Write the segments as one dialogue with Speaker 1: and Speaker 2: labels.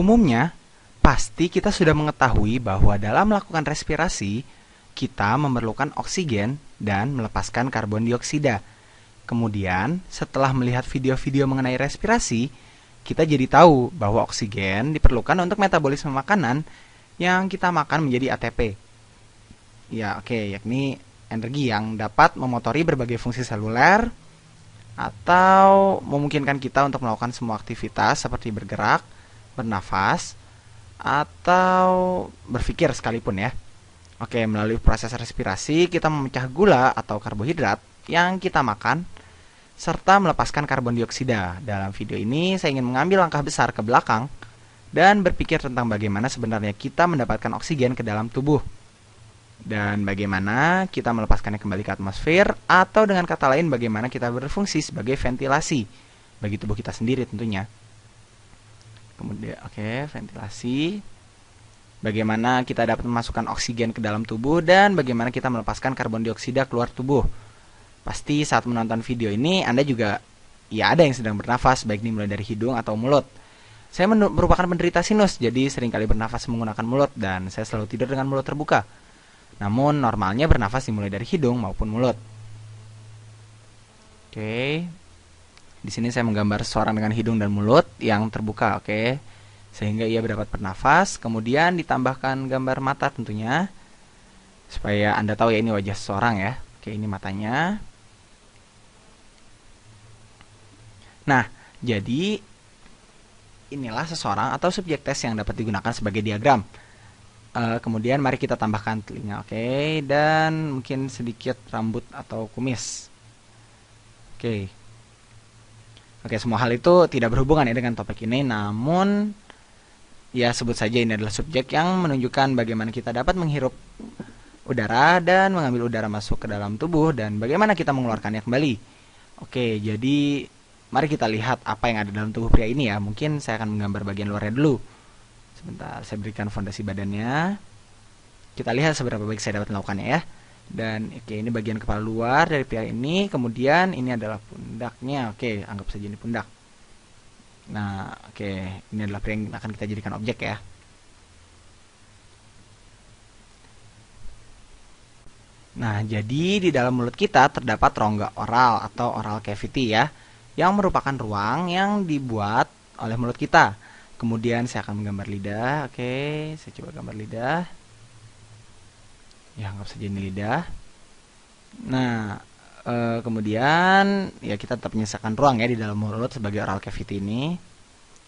Speaker 1: Umumnya, pasti kita sudah mengetahui bahwa dalam melakukan respirasi, kita memerlukan oksigen dan melepaskan karbon dioksida. Kemudian, setelah melihat video-video mengenai respirasi, kita jadi tahu bahwa oksigen diperlukan untuk metabolisme makanan yang kita makan menjadi ATP. Ya, oke, okay, yakni energi yang dapat memotori berbagai fungsi seluler atau memungkinkan kita untuk melakukan semua aktivitas seperti bergerak, bernafas, atau berpikir sekalipun ya. Oke, melalui proses respirasi kita memecah gula atau karbohidrat yang kita makan serta melepaskan karbon dioksida. Dalam video ini saya ingin mengambil langkah besar ke belakang dan berpikir tentang bagaimana sebenarnya kita mendapatkan oksigen ke dalam tubuh dan bagaimana kita melepaskannya kembali ke atmosfer atau dengan kata lain bagaimana kita berfungsi sebagai ventilasi bagi tubuh kita sendiri tentunya kemudian oke okay, ventilasi bagaimana kita dapat memasukkan oksigen ke dalam tubuh dan bagaimana kita melepaskan karbon dioksida keluar tubuh. Pasti saat menonton video ini Anda juga ya ada yang sedang bernafas baik dimulai dari hidung atau mulut. Saya merupakan penderita sinus jadi seringkali bernafas menggunakan mulut dan saya selalu tidur dengan mulut terbuka. Namun normalnya bernafas dimulai dari hidung maupun mulut. Oke, okay. Di sini saya menggambar seseorang dengan hidung dan mulut yang terbuka, oke. Okay? Sehingga ia berdapat bernafas. Kemudian ditambahkan gambar mata tentunya supaya Anda tahu ya ini wajah seseorang ya. Oke, ini matanya. Nah, jadi inilah seseorang atau subjek tes yang dapat digunakan sebagai diagram. Uh, kemudian mari kita tambahkan telinga, oke, okay? dan mungkin sedikit rambut atau kumis. Oke. Okay. Oke, semua hal itu tidak berhubungan ya dengan topik ini, namun ya sebut saja ini adalah subjek yang menunjukkan bagaimana kita dapat menghirup udara dan mengambil udara masuk ke dalam tubuh dan bagaimana kita mengeluarkannya kembali. Oke, jadi mari kita lihat apa yang ada dalam tubuh pria ini ya. Mungkin saya akan menggambar bagian luarnya dulu. Sebentar, saya berikan fondasi badannya. Kita lihat seberapa baik saya dapat melakukannya ya dan oke okay, ini bagian kepala luar dari piala ini kemudian ini adalah pundaknya oke okay, anggap saja ini pundak nah oke okay, ini adalah pria yang akan kita jadikan objek ya Nah, jadi di dalam mulut kita terdapat rongga oral atau oral cavity ya, yang merupakan ruang yang dibuat oleh mulut kita. Kemudian saya akan menggambar lidah. Oke, saya coba gambar lidah ya anggap saja ini lidah nah e, kemudian ya kita tetap menyisakan ruang ya di dalam mulut sebagai oral cavity ini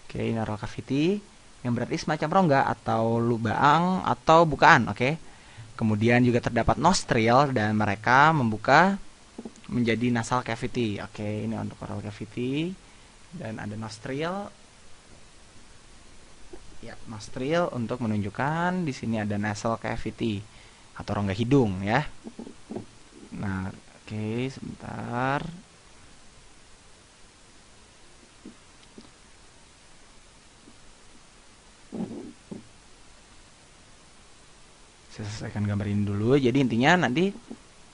Speaker 1: oke ini oral cavity yang berarti semacam rongga atau lubang atau bukaan oke kemudian juga terdapat nostril dan mereka membuka menjadi nasal cavity. Oke, ini untuk oral cavity dan ada nostril. Ya, nostril untuk menunjukkan di sini ada nasal cavity atau rongga hidung ya. Nah, oke okay, sebentar. Saya selesaikan gambar ini dulu. Jadi intinya nanti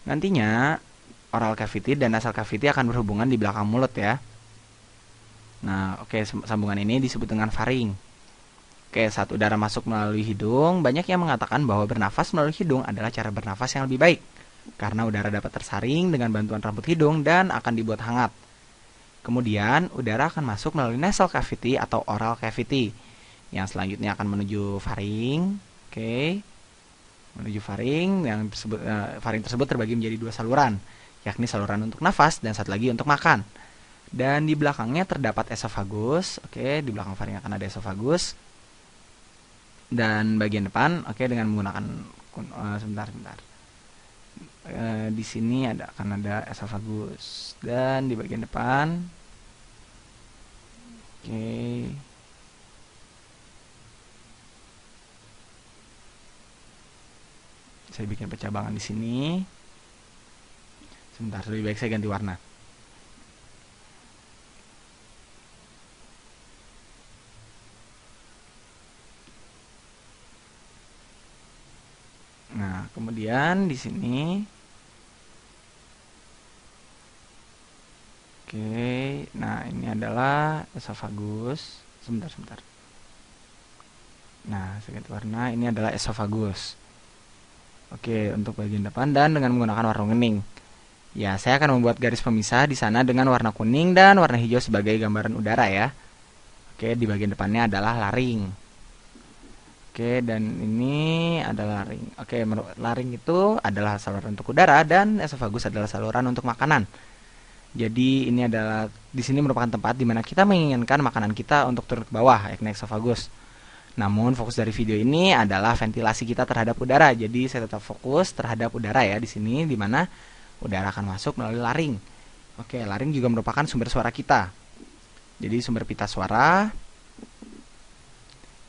Speaker 1: nantinya oral cavity dan nasal cavity akan berhubungan di belakang mulut ya. Nah, oke okay, sambungan ini disebut dengan faring. Oke, saat udara masuk melalui hidung, banyak yang mengatakan bahwa bernafas melalui hidung adalah cara bernafas yang lebih baik. Karena udara dapat tersaring dengan bantuan rambut hidung dan akan dibuat hangat. Kemudian, udara akan masuk melalui nasal cavity atau oral cavity. Yang selanjutnya akan menuju faring. Oke. Menuju faring yang tersebut, uh, eh, faring tersebut terbagi menjadi dua saluran, yakni saluran untuk nafas dan satu lagi untuk makan. Dan di belakangnya terdapat esofagus. Oke, di belakang faring akan ada esofagus dan bagian depan oke okay, dengan menggunakan uh, sebentar sebentar uh, di sini ada akan ada esophagus dan di bagian depan oke okay. saya bikin percabangan di sini sebentar lebih baik saya ganti warna kemudian di sini Oke, nah ini adalah esofagus. Sebentar, sebentar. Nah, sedikit warna ini adalah esofagus. Oke, untuk bagian depan dan dengan menggunakan warna kuning. Ya, saya akan membuat garis pemisah di sana dengan warna kuning dan warna hijau sebagai gambaran udara ya. Oke, di bagian depannya adalah laring. Oke, dan ini adalah laring. Oke, laring itu adalah saluran untuk udara dan esofagus adalah saluran untuk makanan. Jadi ini adalah di sini merupakan tempat di mana kita menginginkan makanan kita untuk turun ke bawah, yakni esofagus. Namun fokus dari video ini adalah ventilasi kita terhadap udara. Jadi saya tetap fokus terhadap udara ya di sini di mana udara akan masuk melalui laring. Oke, laring juga merupakan sumber suara kita. Jadi sumber pita suara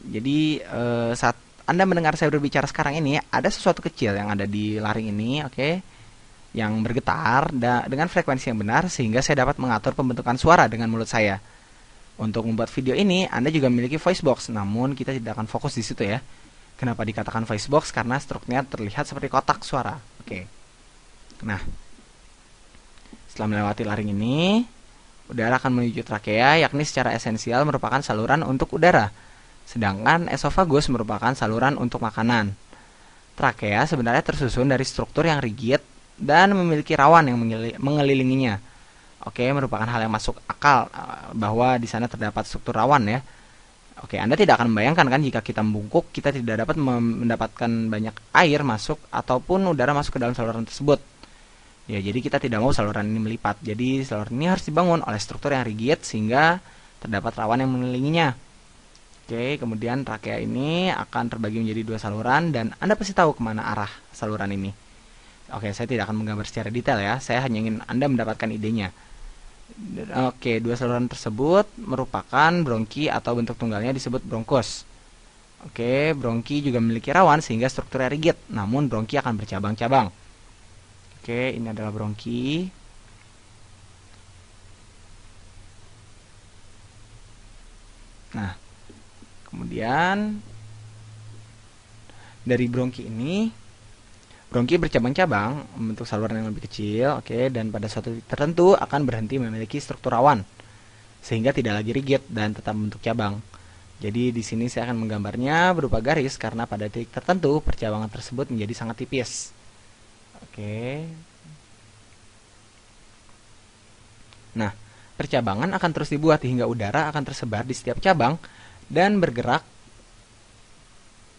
Speaker 1: jadi uh, saat Anda mendengar saya berbicara sekarang ini, ada sesuatu kecil yang ada di laring ini, oke? Okay? yang bergetar da- dengan frekuensi yang benar sehingga saya dapat mengatur pembentukan suara dengan mulut saya. Untuk membuat video ini, Anda juga memiliki voice box, namun kita tidak akan fokus di situ ya. Kenapa dikatakan voice box? Karena struknya terlihat seperti kotak suara. Oke. Okay. Nah, setelah melewati laring ini, udara akan menuju trakea, yakni secara esensial merupakan saluran untuk udara sedangkan esofagus merupakan saluran untuk makanan. Trakea sebenarnya tersusun dari struktur yang rigid dan memiliki rawan yang mengelilinginya. Oke, merupakan hal yang masuk akal eh, bahwa di sana terdapat struktur rawan ya. Oke, Anda tidak akan membayangkan kan jika kita membungkuk, kita tidak dapat mendapatkan banyak air masuk ataupun udara masuk ke dalam saluran tersebut. Ya, jadi kita tidak mau saluran ini melipat. Jadi saluran ini harus dibangun oleh struktur yang rigid sehingga terdapat rawan yang mengelilinginya. Oke, kemudian trakea ini akan terbagi menjadi dua saluran dan Anda pasti tahu kemana arah saluran ini. Oke, saya tidak akan menggambar secara detail ya, saya hanya ingin Anda mendapatkan idenya. Oke, dua saluran tersebut merupakan bronki atau bentuk tunggalnya disebut bronkus. Oke, bronki juga memiliki rawan sehingga strukturnya rigid, namun bronki akan bercabang-cabang. Oke, ini adalah bronki. Nah, Kemudian dari bronki ini bronki bercabang-cabang membentuk saluran yang lebih kecil, oke, okay, dan pada suatu tertentu akan berhenti memiliki struktur rawan sehingga tidak lagi rigid dan tetap membentuk cabang. Jadi di sini saya akan menggambarnya berupa garis karena pada titik tertentu percabangan tersebut menjadi sangat tipis. Oke. Nah, percabangan akan terus dibuat hingga udara akan tersebar di setiap cabang dan bergerak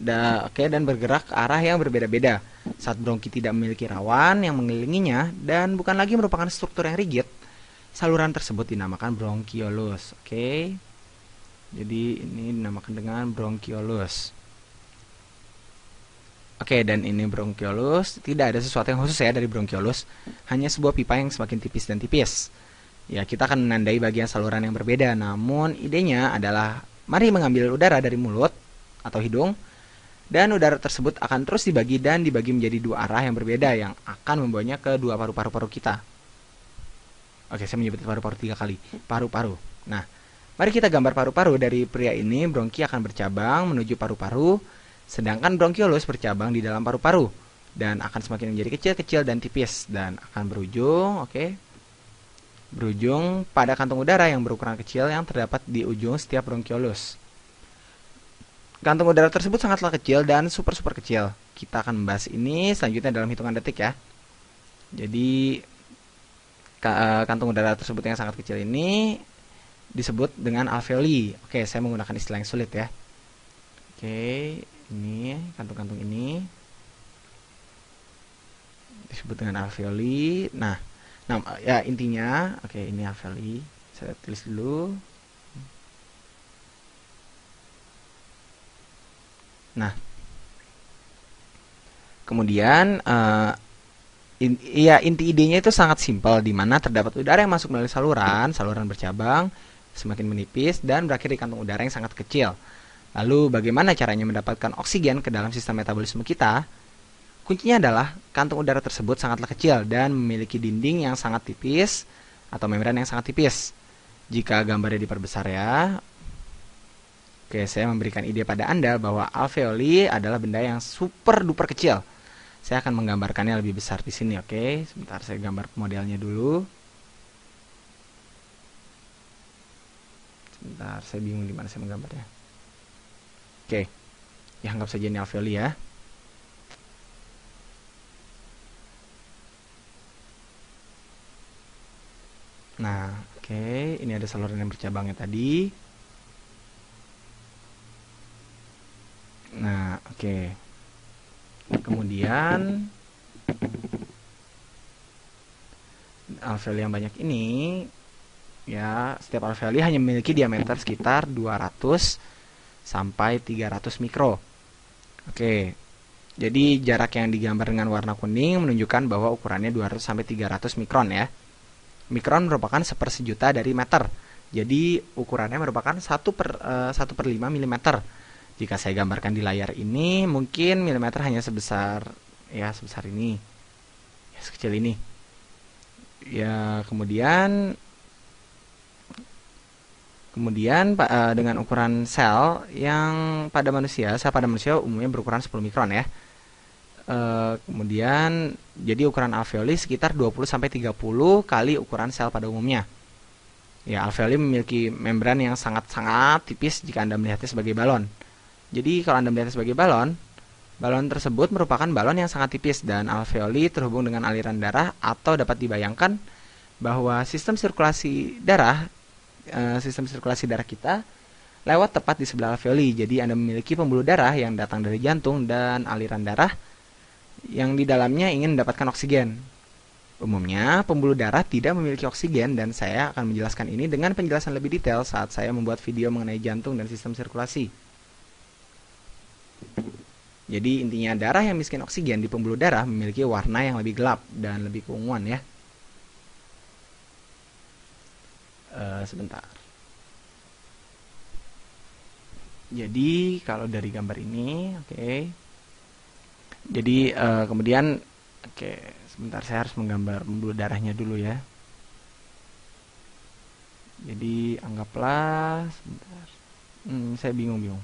Speaker 1: da, oke okay, dan bergerak ke arah yang berbeda-beda. Saat bronki tidak memiliki rawan yang mengelilinginya dan bukan lagi merupakan struktur yang rigid, saluran tersebut dinamakan bronkiolus. Oke. Okay? Jadi ini dinamakan dengan bronkiolus. Oke, dan ini bronchiolus tidak ada sesuatu yang khusus ya dari bronchiolus, hanya sebuah pipa yang semakin tipis dan tipis. Ya, kita akan menandai bagian saluran yang berbeda, namun idenya adalah Mari mengambil udara dari mulut atau hidung dan udara tersebut akan terus dibagi dan dibagi menjadi dua arah yang berbeda yang akan membawanya ke dua paru-paru-paru kita. Oke, saya menyebut paru-paru tiga kali. Paru-paru. Nah, mari kita gambar paru-paru dari pria ini. Bronki akan bercabang menuju paru-paru, sedangkan bronkiolus bercabang di dalam paru-paru dan akan semakin menjadi kecil-kecil dan tipis dan akan berujung, oke, berujung pada kantung udara yang berukuran kecil yang terdapat di ujung setiap bronchiolus. Kantung udara tersebut sangatlah kecil dan super-super kecil. Kita akan membahas ini selanjutnya dalam hitungan detik ya. Jadi eh, kantung udara tersebut yang sangat kecil ini disebut dengan alveoli. Oke, saya menggunakan istilah yang sulit ya. Oke, ini kantung-kantung ini disebut dengan alveoli. Nah, nah ya intinya oke okay, ini half saya tulis dulu nah kemudian uh, in, iya, inti idenya itu sangat simpel di mana terdapat udara yang masuk melalui saluran saluran bercabang semakin menipis dan berakhir di kantung udara yang sangat kecil lalu bagaimana caranya mendapatkan oksigen ke dalam sistem metabolisme kita Kuncinya adalah kantung udara tersebut sangatlah kecil dan memiliki dinding yang sangat tipis atau membran yang sangat tipis. Jika gambarnya diperbesar ya. Oke, saya memberikan ide pada Anda bahwa alveoli adalah benda yang super duper kecil. Saya akan menggambarkannya lebih besar di sini, oke. Sebentar saya gambar modelnya dulu. Sebentar, saya bingung di mana saya menggambarnya. Oke. Ya, anggap saja ini alveoli ya. Nah, oke, okay. ini ada saluran yang bercabangnya tadi. Nah, oke. Okay. Kemudian alveoli yang banyak ini ya, setiap alveoli hanya memiliki diameter sekitar 200 sampai 300 mikro. Oke. Okay. Jadi jarak yang digambar dengan warna kuning menunjukkan bahwa ukurannya 200 sampai 300 mikron ya. Mikron merupakan sepersejuta dari meter. Jadi ukurannya merupakan 1 per, uh, eh, 1 per 5 mm. Jika saya gambarkan di layar ini, mungkin milimeter hanya sebesar ya sebesar ini. Ya, sekecil ini. Ya, kemudian Kemudian uh, dengan ukuran sel yang pada manusia, sel pada manusia umumnya berukuran 10 mikron ya e, kemudian jadi ukuran alveoli sekitar 20 sampai 30 kali ukuran sel pada umumnya. Ya, alveoli memiliki membran yang sangat-sangat tipis jika Anda melihatnya sebagai balon. Jadi, kalau Anda melihatnya sebagai balon, balon tersebut merupakan balon yang sangat tipis dan alveoli terhubung dengan aliran darah atau dapat dibayangkan bahwa sistem sirkulasi darah e, sistem sirkulasi darah kita lewat tepat di sebelah alveoli. Jadi, Anda memiliki pembuluh darah yang datang dari jantung dan aliran darah yang di dalamnya ingin mendapatkan oksigen. Umumnya, pembuluh darah tidak memiliki oksigen dan saya akan menjelaskan ini dengan penjelasan lebih detail saat saya membuat video mengenai jantung dan sistem sirkulasi. Jadi intinya darah yang miskin oksigen di pembuluh darah memiliki warna yang lebih gelap dan lebih keunguan ya. Uh, sebentar. Jadi kalau dari gambar ini, oke. Okay. Jadi uh, kemudian oke okay, sebentar saya harus menggambar pembuluh darahnya dulu ya. Jadi anggaplah sebentar. Hmm, saya bingung-bingung.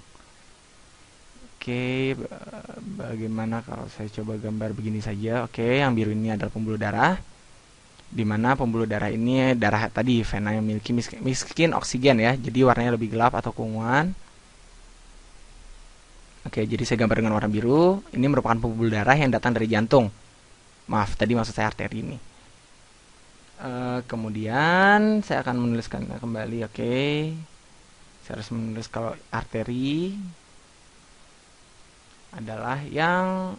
Speaker 1: Oke, okay, eh, bagaimana kalau saya coba gambar begini saja? Oke, okay, yang biru ini adalah pembuluh darah. Di mana pembuluh darah ini darah tadi vena yang memiliki miskin, oksigen ya. Jadi warnanya lebih gelap atau kunguan. Oke, jadi saya gambar dengan warna biru. Ini merupakan pembuluh darah yang datang dari jantung. Maaf, tadi maksud saya arteri ini. Uh, kemudian saya akan menuliskan kembali. Oke, saya harus menulis kalau arteri adalah yang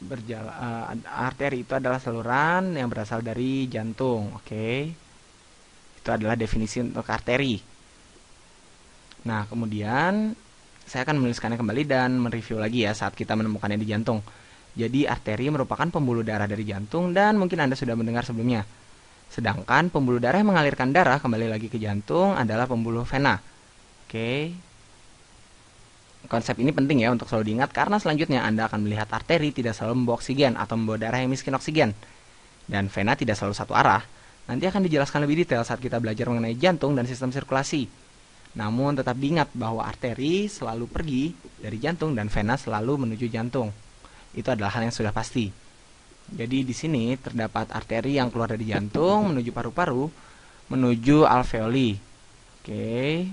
Speaker 1: berjalan. Uh, eh, arteri itu adalah saluran yang berasal dari jantung. Oke, okay. itu adalah definisi untuk arteri. Nah, kemudian saya akan menuliskannya kembali dan mereview lagi ya saat kita menemukannya di jantung. Jadi arteri merupakan pembuluh darah dari jantung dan mungkin Anda sudah mendengar sebelumnya. Sedangkan pembuluh darah yang mengalirkan darah kembali lagi ke jantung adalah pembuluh vena. Oke. Konsep ini penting ya untuk selalu diingat karena selanjutnya Anda akan melihat arteri tidak selalu membawa oksigen atau membawa darah yang miskin oksigen. Dan vena tidak selalu satu arah. Nanti akan dijelaskan lebih detail saat kita belajar mengenai jantung dan sistem sirkulasi. Namun tetap diingat bahwa arteri selalu pergi dari jantung dan vena selalu menuju jantung. Itu adalah hal yang sudah pasti. Jadi di sini terdapat arteri yang keluar dari jantung menuju paru-paru, menuju alveoli. Oke.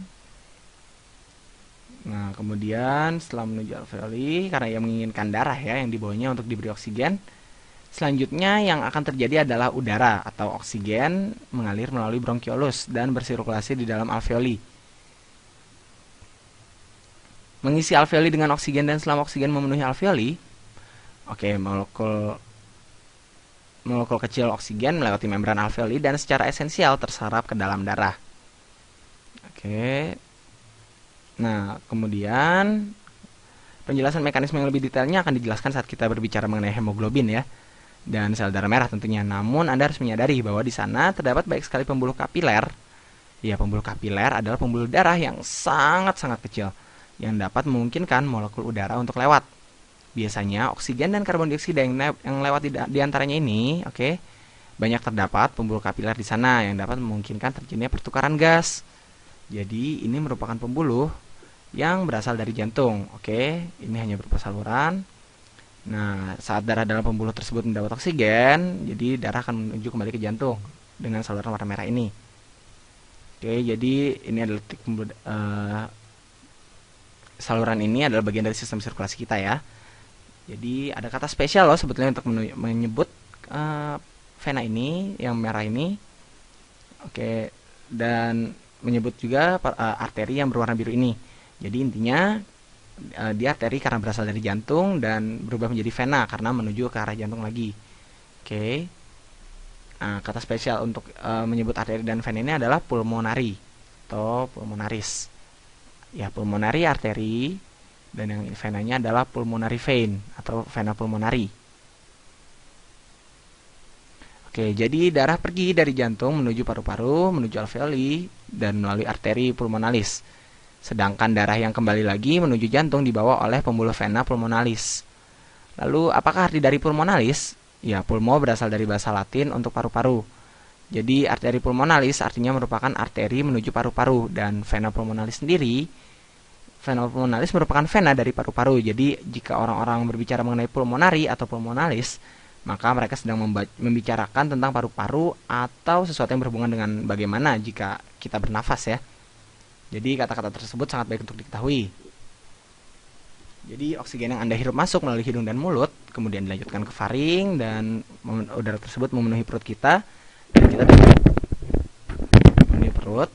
Speaker 1: Nah, kemudian setelah menuju alveoli karena ia menginginkan darah ya yang dibawanya untuk diberi oksigen. Selanjutnya yang akan terjadi adalah udara atau oksigen mengalir melalui bronkiolus dan bersirkulasi di dalam alveoli mengisi alveoli dengan oksigen dan selama oksigen memenuhi alveoli, oke, okay, molekul molekul kecil oksigen melewati membran alveoli dan secara esensial terserap ke dalam darah. Oke. Okay. Nah, kemudian penjelasan mekanisme yang lebih detailnya akan dijelaskan saat kita berbicara mengenai hemoglobin ya dan sel darah merah tentunya. Namun Anda harus menyadari bahwa di sana terdapat baik sekali pembuluh kapiler. Ya, pembuluh kapiler adalah pembuluh darah yang sangat-sangat kecil yang dapat memungkinkan molekul udara untuk lewat. Biasanya oksigen dan karbon dioksida yang, yang lewat di, di antaranya ini, oke, okay, banyak terdapat pembuluh kapiler di sana yang dapat memungkinkan terjadinya pertukaran gas. Jadi ini merupakan pembuluh yang berasal dari jantung, oke, okay, ini hanya berupa saluran. Nah, saat darah dalam pembuluh tersebut mendapat oksigen, jadi darah akan menuju kembali ke jantung dengan saluran warna merah ini. Oke, jadi ini adalah titik pembuluh, uh, saluran ini adalah bagian dari sistem sirkulasi kita ya. Jadi ada kata spesial loh sebetulnya untuk menyebut uh, vena ini yang merah ini. Oke, dan menyebut juga uh, arteri yang berwarna biru ini. Jadi intinya uh, eh, dia arteri karena berasal dari jantung dan berubah menjadi vena karena menuju ke arah jantung lagi. Oke. Nah, kata spesial untuk uh, menyebut arteri dan vena ini adalah pulmonari atau pulmonaris ya pulmonari arteri dan yang venanya adalah pulmonari vein atau vena pulmonari. Oke, jadi darah pergi dari jantung menuju paru-paru, menuju alveoli, dan melalui arteri pulmonalis. Sedangkan darah yang kembali lagi menuju jantung dibawa oleh pembuluh vena pulmonalis. Lalu, apakah arti dari pulmonalis? Ya, pulmo berasal dari bahasa Latin untuk paru-paru jadi arteri pulmonalis artinya merupakan arteri menuju paru-paru dan vena pulmonalis sendiri vena pulmonalis merupakan vena dari paru-paru. Jadi jika orang-orang berbicara mengenai pulmonari atau pulmonalis, maka mereka sedang membicarakan tentang paru-paru atau sesuatu yang berhubungan dengan bagaimana jika kita bernafas ya. Jadi kata-kata tersebut sangat baik untuk diketahui. Jadi oksigen yang Anda hirup masuk melalui hidung dan mulut, kemudian dilanjutkan ke faring dan udara tersebut memenuhi perut kita kita memenuhi perut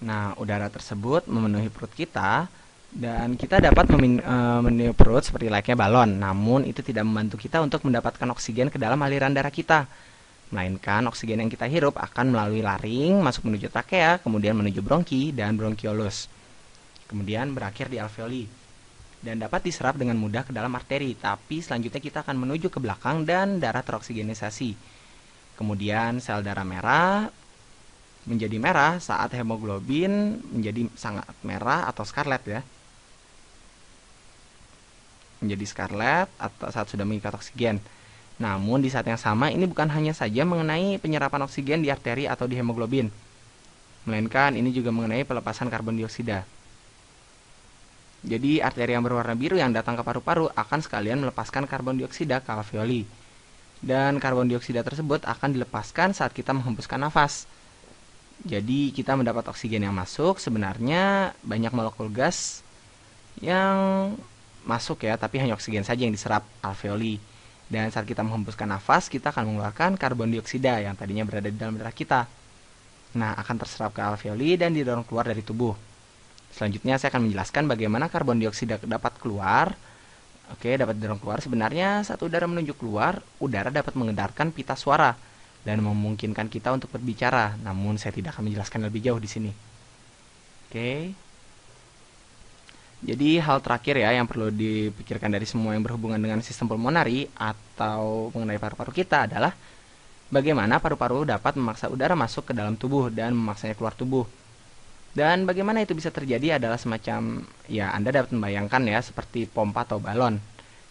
Speaker 1: nah udara tersebut memenuhi perut kita dan kita dapat e, meniup perut seperti layaknya balon namun itu tidak membantu kita untuk mendapatkan oksigen ke dalam aliran darah kita melainkan oksigen yang kita hirup akan melalui laring masuk menuju trakea kemudian menuju bronki dan bronkiolus kemudian berakhir di alveoli dan dapat diserap dengan mudah ke dalam arteri. Tapi selanjutnya kita akan menuju ke belakang dan darah teroksigenisasi. Kemudian sel darah merah menjadi merah saat hemoglobin menjadi sangat merah atau scarlet ya. Menjadi scarlet atau saat sudah mengikat oksigen. Namun di saat yang sama ini bukan hanya saja mengenai penyerapan oksigen di arteri atau di hemoglobin, melainkan ini juga mengenai pelepasan karbon dioksida. Jadi arteri yang berwarna biru yang datang ke paru-paru akan sekalian melepaskan karbon dioksida ke alveoli. Dan karbon dioksida tersebut akan dilepaskan saat kita menghembuskan nafas. Jadi kita mendapat oksigen yang masuk, sebenarnya banyak molekul gas yang masuk ya, tapi hanya oksigen saja yang diserap alveoli. Dan saat kita menghembuskan nafas, kita akan mengeluarkan karbon dioksida yang tadinya berada di dalam darah kita. Nah, akan terserap ke alveoli dan didorong keluar dari tubuh. Selanjutnya saya akan menjelaskan bagaimana karbon dioksida dapat keluar. Oke, dapat dorong keluar. Sebenarnya satu udara menuju keluar, udara dapat mengedarkan pita suara dan memungkinkan kita untuk berbicara. Namun saya tidak akan menjelaskan lebih jauh di sini. Oke. Jadi hal terakhir ya yang perlu dipikirkan dari semua yang berhubungan dengan sistem pulmonari atau mengenai paru-paru kita adalah bagaimana paru-paru dapat memaksa udara masuk ke dalam tubuh dan memaksanya keluar tubuh. Dan bagaimana itu bisa terjadi adalah semacam ya Anda dapat membayangkan ya seperti pompa atau balon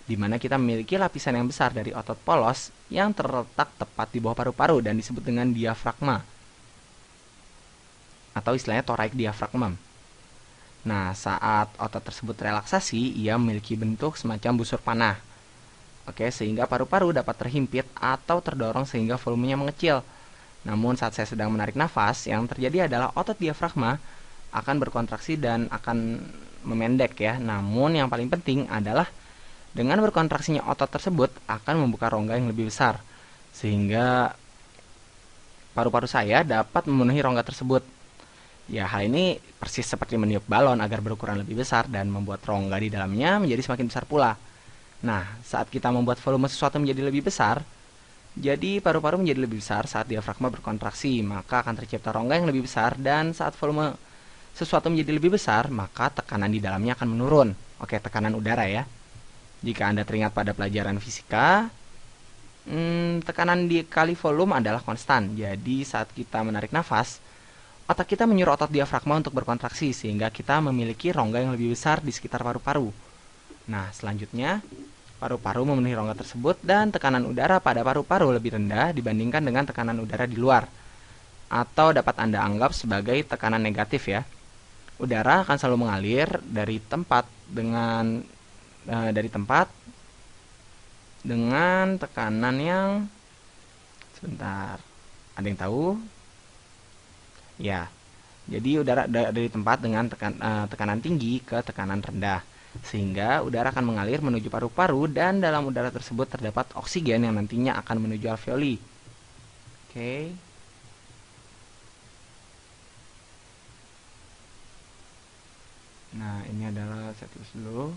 Speaker 1: di mana kita memiliki lapisan yang besar dari otot polos yang terletak tepat di bawah paru-paru dan disebut dengan diafragma atau istilahnya thoracic diafragma. Nah, saat otot tersebut relaksasi, ia memiliki bentuk semacam busur panah. Oke, sehingga paru-paru dapat terhimpit atau terdorong sehingga volumenya mengecil. Namun saat saya sedang menarik nafas, yang terjadi adalah otot diafragma akan berkontraksi dan akan memendek ya. Namun yang paling penting adalah dengan berkontraksinya otot tersebut akan membuka rongga yang lebih besar sehingga paru-paru saya dapat memenuhi rongga tersebut. Ya, hal ini persis seperti meniup balon agar berukuran lebih besar dan membuat rongga di dalamnya menjadi semakin besar pula. Nah, saat kita membuat volume sesuatu menjadi lebih besar, jadi paru-paru menjadi lebih besar saat diafragma berkontraksi, maka akan tercipta rongga yang lebih besar dan saat volume sesuatu menjadi lebih besar, maka tekanan di dalamnya akan menurun. Oke, tekanan udara ya. Jika Anda teringat pada pelajaran fisika, hmm, tekanan dikali volume adalah konstan. Jadi saat kita menarik nafas, otak kita menyuruh otot diafragma untuk berkontraksi sehingga kita memiliki rongga yang lebih besar di sekitar paru-paru. Nah, selanjutnya Paru-paru memenuhi rongga tersebut dan tekanan udara pada paru-paru lebih rendah dibandingkan dengan tekanan udara di luar atau dapat Anda anggap sebagai tekanan negatif ya. Udara akan selalu mengalir dari tempat dengan e, dari tempat dengan tekanan yang sebentar. Ada yang tahu? Ya. Jadi udara dari tempat dengan tekan, e, eh, tekanan tinggi ke tekanan rendah sehingga udara akan mengalir menuju paru-paru dan dalam udara tersebut terdapat oksigen yang nantinya akan menuju alveoli. Oke. Nah, ini adalah satu dulu.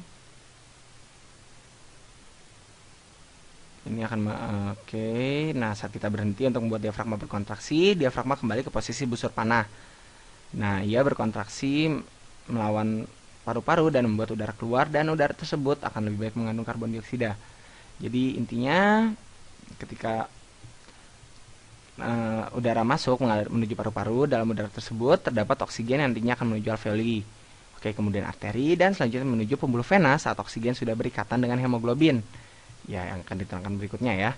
Speaker 1: Ini akan oke. Okay. Nah, saat kita berhenti untuk membuat diafragma berkontraksi, diafragma kembali ke posisi busur panah. Nah, ia berkontraksi melawan paru-paru dan membuat udara keluar dan udara tersebut akan lebih baik mengandung karbon dioksida. Jadi intinya ketika uh, udara masuk menuju paru-paru dalam udara tersebut terdapat oksigen yang nantinya akan menuju alveoli. Oke, kemudian arteri dan selanjutnya menuju pembuluh vena saat oksigen sudah berikatan dengan hemoglobin. Ya, yang akan diterangkan berikutnya ya.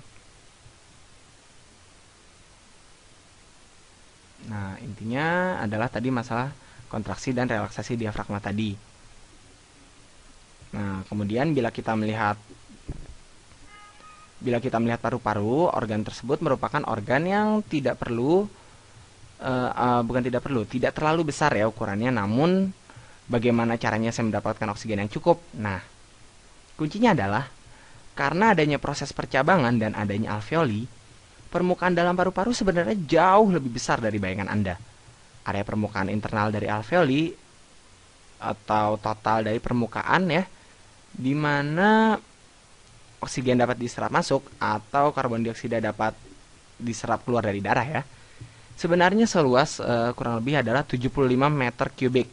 Speaker 1: Nah, intinya adalah tadi masalah kontraksi dan relaksasi diafragma tadi. Nah, kemudian bila kita melihat bila kita melihat paru-paru, organ tersebut merupakan organ yang tidak perlu uh, uh, bukan tidak perlu, tidak terlalu besar ya ukurannya, namun bagaimana caranya saya mendapatkan oksigen yang cukup? Nah, kuncinya adalah karena adanya proses percabangan dan adanya alveoli, permukaan dalam paru-paru sebenarnya jauh lebih besar dari bayangan Anda. Area permukaan internal dari alveoli atau total dari permukaan ya di mana oksigen dapat diserap masuk atau karbon dioksida dapat diserap keluar dari darah ya. Sebenarnya seluas uh, kurang lebih adalah 75 meter kubik.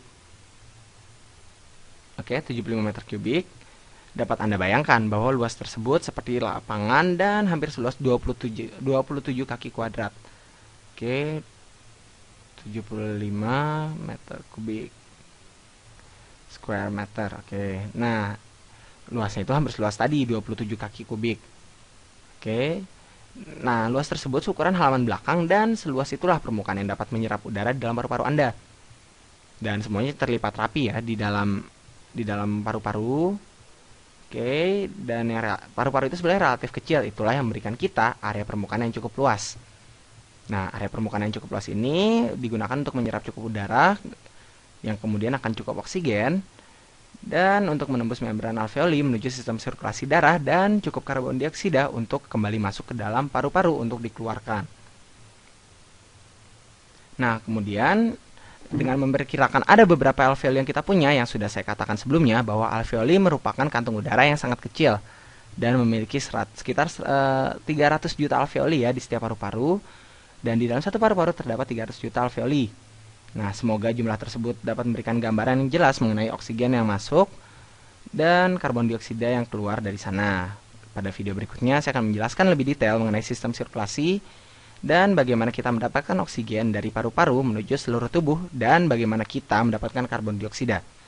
Speaker 1: Oke, 75 meter kubik. Dapat Anda bayangkan bahwa luas tersebut seperti lapangan dan hampir seluas 27 27 kaki kuadrat. Oke. 75 meter kubik. Square meter. Oke. Nah, luasnya itu hampir seluas tadi 27 kaki kubik. Oke. Nah, luas tersebut seukuran halaman belakang dan seluas itulah permukaan yang dapat menyerap udara di dalam paru-paru Anda. Dan semuanya terlipat rapi ya di dalam di dalam paru-paru. Oke, dan paru-paru itu sebenarnya relatif kecil, itulah yang memberikan kita area permukaan yang cukup luas. Nah, area permukaan yang cukup luas ini digunakan untuk menyerap cukup udara yang kemudian akan cukup oksigen dan untuk menembus membran alveoli menuju sistem sirkulasi darah dan cukup karbon dioksida untuk kembali masuk ke dalam paru-paru untuk dikeluarkan. Nah, kemudian dengan memperkirakan ada beberapa alveoli yang kita punya yang sudah saya katakan sebelumnya bahwa alveoli merupakan kantung udara yang sangat kecil dan memiliki serat, sekitar uh, eh, 300 juta alveoli ya di setiap paru-paru dan di dalam satu paru-paru terdapat 300 juta alveoli Nah, semoga jumlah tersebut dapat memberikan gambaran yang jelas mengenai oksigen yang masuk dan karbon dioksida yang keluar dari sana. Pada video berikutnya saya akan menjelaskan lebih detail mengenai sistem sirkulasi dan bagaimana kita mendapatkan oksigen dari paru-paru menuju seluruh tubuh dan bagaimana kita mendapatkan karbon dioksida.